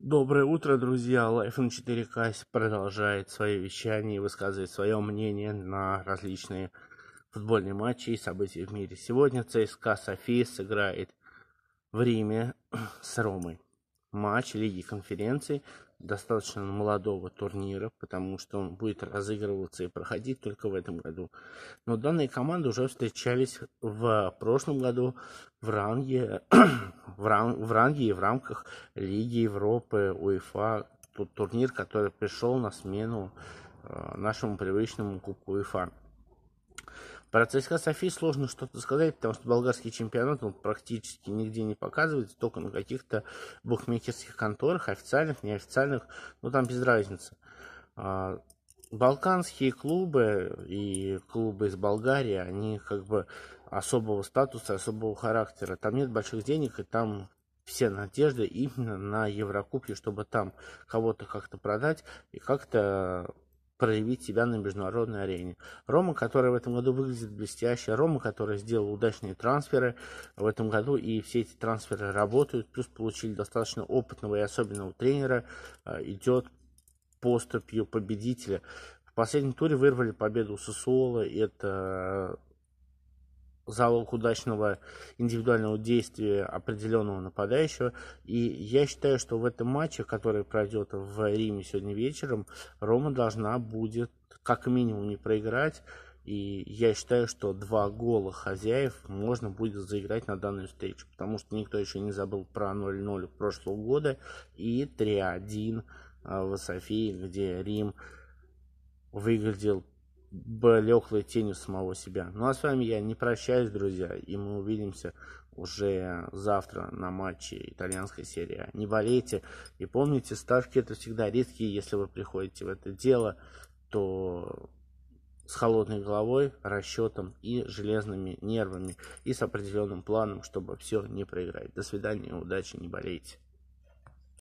Доброе утро, друзья! Life на 4К продолжает свое вещание и высказывает свое мнение на различные футбольные матчи и события в мире. Сегодня ЦСКА София сыграет в Риме с Ромой матч Лиги конференции достаточно молодого турнира, потому что он будет разыгрываться и проходить только в этом году. Но данные команды уже встречались в прошлом году в ранге, в, ран, в ранге и в рамках Лиги Европы, УЕФА, тот турнир, который пришел на смену э, нашему привычному Кубку УЕФА. Про ЦСКА Софии сложно что-то сказать, потому что болгарский чемпионат он практически нигде не показывается, только на каких-то букмекерских конторах, официальных, неофициальных, ну там без разницы. А, балканские клубы и клубы из Болгарии, они как бы особого статуса, особого характера. Там нет больших денег, и там все надежды именно на Еврокубке, чтобы там кого-то как-то продать и как-то проявить себя на международной арене. Рома, которая в этом году выглядит блестяще, Рома, которая сделал удачные трансферы в этом году, и все эти трансферы работают, плюс получили достаточно опытного и особенного тренера, а, идет поступью победителя. В последнем туре вырвали победу у Сосуола, и это залог удачного индивидуального действия определенного нападающего. И я считаю, что в этом матче, который пройдет в Риме сегодня вечером, Рома должна будет как минимум не проиграть. И я считаю, что два гола хозяев можно будет заиграть на данную встречу, потому что никто еще не забыл про 0-0 прошлого года и 3-1 э, в Софии, где Рим выглядел бы леглой тенью самого себя. Ну а с вами я не прощаюсь, друзья, и мы увидимся уже завтра на матче итальянской серии. А. Не болейте и помните, ставки это всегда риски, если вы приходите в это дело, то с холодной головой, расчетом и железными нервами и с определенным планом, чтобы все не проиграть. До свидания, удачи, не болейте.